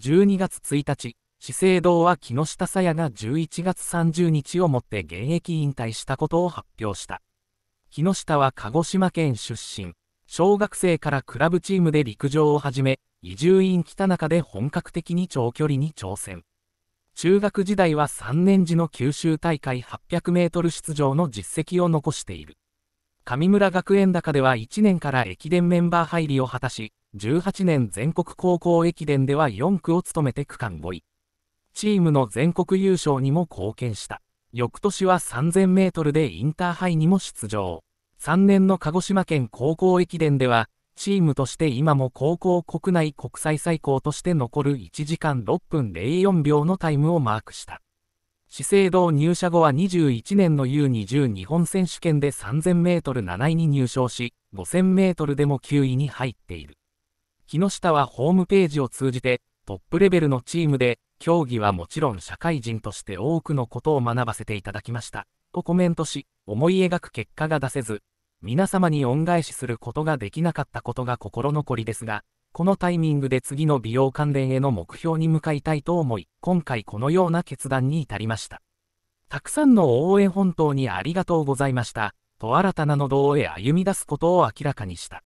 12月1日、資生堂は木下さやが11月30日をもって現役引退したことを発表した。木下は鹿児島県出身。小学生からクラブチームで陸上を始め、移住院北中で本格的に長距離に挑戦。中学時代は3年時の九州大会800メートル出場の実績を残している。上村学園高では1年から駅伝メンバー入りを果たし、18年全国高校駅伝では4区を務めて区間5位。チームの全国優勝にも貢献した。翌年は3000メートルでインターハイにも出場。3年の鹿児島県高校駅伝では、チームとして今も高校国内国際最高として残る1時間6分04秒のタイムをマークした。資生堂入社後は21年の U20 日本選手権で 3000m7 位に入賞し、5000m でも9位に入っている。木下はホームページを通じて、トップレベルのチームで、競技はもちろん社会人として多くのことを学ばせていただきました。とコメントし、思い描く結果が出せず、皆様に恩返しすることができなかったことが心残りですが、このタイミングで次の美容関連への目標に向かいたいと思い、今回このような決断に至りました。たくさんの応援本当にありがとうございました、と新たなのをへ歩み出すことを明らかにした。